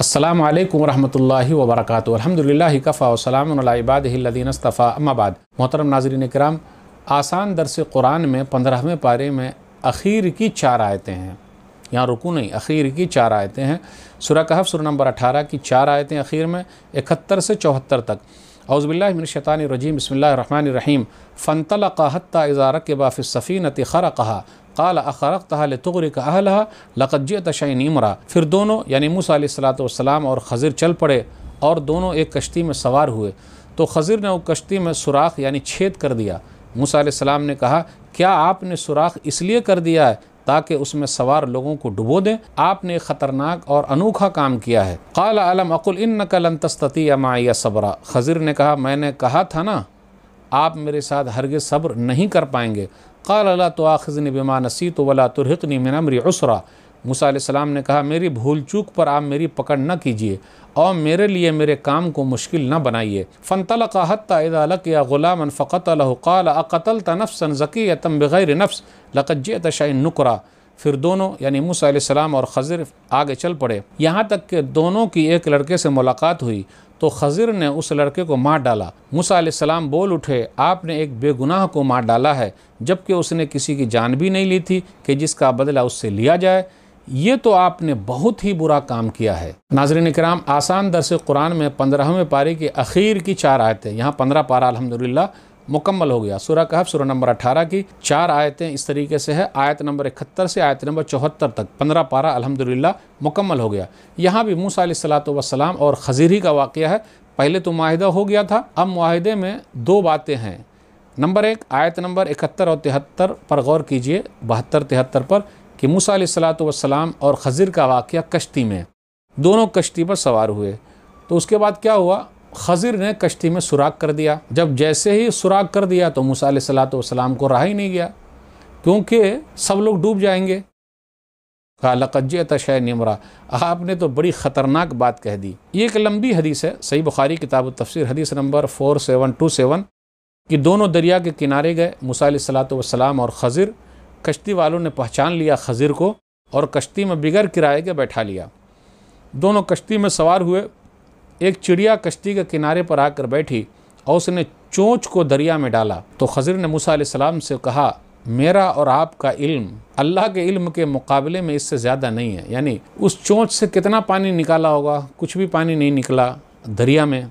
असलम वरहमल वबरक अलहमदिल्ला कफ़ा वसलामबादीन अस्तफ़ा अम्माबाद मोहतरम नाजरन कराम आसान दरस कुरान में पंद्रहवें पारे में अखीर की चार आयतें हैं यहाँ रुकू नहीं अखीर की चार आयतें हैं सुरा कहफ सुर नंबर अठारह की चार आयतें अखीर में इकहत्तर से चौहत्तर तक अउज़बिल्लाशैतानरजीम बसमीम फ़नतल कहत्ता इज़ारक बाफ़ी सफ़ीनत ख़रा कहा قال اخرقتها لتغرق اهلها لقد جئت شيئا तशै फिर दोनों यानी मूसा अलैहिस्सलाम और खजर चल पड़े और दोनों एक कश्ती में सवार हुए तो खज़िर ने वो कश्ती में सुराख यानी छेद कर दिया मूसा अलैहिस्सलाम ने कहा क्या आपने सुराख इसलिए कर दिया है ताकि उसमें सवार लोगों को डुबो दें आपने ख़तरनाक और अनोखा काम किया है قال الم अकुल انك لن تستطيع माया सबरा खजर ने कहा मैंने कहा था ना आप मेरे साथ हरगे सब्र नहीं कर पाएंगे क़ाल अल्लाह तो आखिजन बेमा नसी तो वला तुरहनी मिन अमरी उसरा मूसा सलाम ने कहा मेरी भूल चूक पर आप मेरी पकड़ न कीजिए और मेरे लिए मेरे काम को मुश्किल न बनाइए फ़न तलक़ा हत्ताक या ग़ुलाम फ़क़त क़ाल अक़तल तनफ़सन ज़की तम बग़ैर नफ़्स लकज तशाइन नुकरा फिर दोनों यानी मूसा सलाम और खजर आगे चल पड़े यहाँ तक कि दोनों की एक लड़के से मुलाकात हुई तो खज़िर ने उस लड़के को मार डाला मूसा सलाम बोल उठे आपने एक बेगुनाह को मार डाला है जबकि उसने किसी की जान भी नहीं ली थी कि जिसका बदला उससे लिया जाए ये तो आपने बहुत ही बुरा काम किया है नाजरन कराम आसान दरस कुरान में पंद्रहवें पारी के अखीर की चार आयतें यहाँ पंद्रह पारा अलहमदिल्ला मुकम्मल हो गया सूर्य कहफ सूर्य नंबर 18 की चार आयतें इस तरीके से है आयत नंबर इकहत्तर से आयत नंबर चौहत्तर तक पंद्रह पारा अलहमदिल्ला मुकम्मल हो गया यहाँ भी मूसा सलात वसलाम और खजीरी का वाक़ है पहले तो माहिदा हो गया था अब माहदे में दो बातें हैं नंबर एक आयत नंबर इकहत्तर और तिहत्तर पर गौर कीजिए बहत्तर तिहत्तर पर कि मूसा सलात वसलाम और खजीर का वाक़ कश्ती में दोनों कश्ती पर सवार हुए तो उसके बाद क्या हुआ खजिर ने कश्ती में सुराख कर दिया जब जैसे ही सुराख कर दिया तो मूसा सलाम को रहा ही नहीं गया क्योंकि सब लोग डूब जाएंगे कहा लकज्जे तशय निमरा आपने तो बड़ी ख़तरनाक बात कह दी ये एक लंबी हदीस है सही बुखारी किताब तफसर हदीस number four seven two seven कि दोनों दरिया के किनारे गए मूसा सलाम और खजिर कश्ती वालों ने पहचान लिया खजिर को और कश्ती में बिगर किराए के बैठा लिया दोनों कश्ती में सवार हुए एक चिड़िया कश्ती के किनारे पर आकर बैठी और उसने चोंच को दरिया में डाला तो खजर ने मूसा सलाम से कहा मेरा और आपका इल्म अल्लाह के इल्म के मुकाबले में इससे ज़्यादा नहीं है यानी उस चोंच से कितना पानी निकाला होगा कुछ भी पानी नहीं निकला दरिया में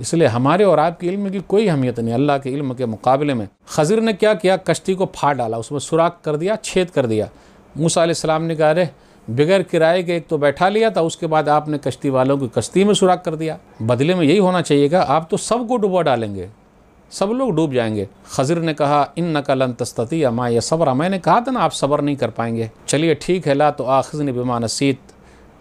इसलिए हमारे और आपके इल्म की कोई अहमियत नहीं अल्लाह के इल्म के मुकाबले में खजर ने क्या किया कश्ती को फाड़ डाला उसमें सुराख कर दिया छेद कर दिया मूसा सलाम ने कहा अरे बगैर किराए के एक तो बैठा लिया था उसके बाद आपने कश्ती वालों की कश्ती में सुराख कर दिया बदले में यही होना चाहिएगा आप तो सबको डुबा डालेंगे सब लोग डूब जाएंगे खजर ने कहा इन नकलन तस्तती अमा या सबरा मैंने कहा था ना आप सबर नहीं कर पाएंगे चलिए ठीक है ला तो आखिर बेमानसीत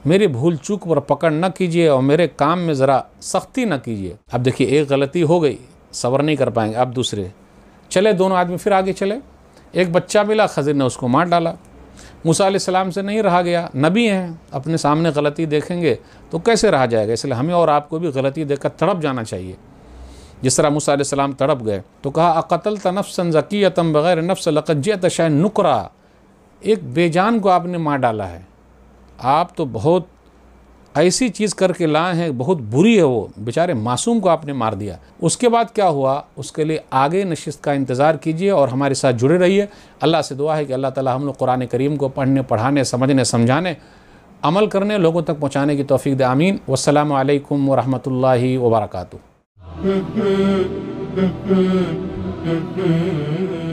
मेरी भूल चूक पर पकड़ न कीजिए और मेरे काम में ज़रा सख्ती न कीजिए अब देखिए एक गलती हो गई सबर नहीं कर पाएंगे अब दूसरे चले दोनों आदमी फिर आगे चले एक बच्चा मिला खजर ने उसको मार डाला मूसा सलाम से नहीं रहा गया नबी हैं अपने सामने गलती देखेंगे तो कैसे रहा जाएगा इसलिए हमें और आपको भी गलती देखकर तड़प जाना चाहिए जिस तरह मूसा सलाम तड़प गए तो कहा अकतल तनफ़सन ज़कीयतम बग़ैर नफ्स लकज्जे शाह नुकरा एक बेजान को आपने मार डाला है आप तो बहुत ऐसी चीज़ करके लाए हैं बहुत बुरी है वो बेचारे मासूम को आपने मार दिया उसके बाद क्या हुआ उसके लिए आगे नशिस्त का इंतज़ार कीजिए और हमारे साथ जुड़े रहिए अल्लाह से दुआ है कि अल्लाह ताला हम लोग कुरान करीम को पढ़ने पढ़ाने समझने समझाने अमल करने लोगों तक पहुँचाने की तोफ़ी दामीन वालकम वरहमल वबरकू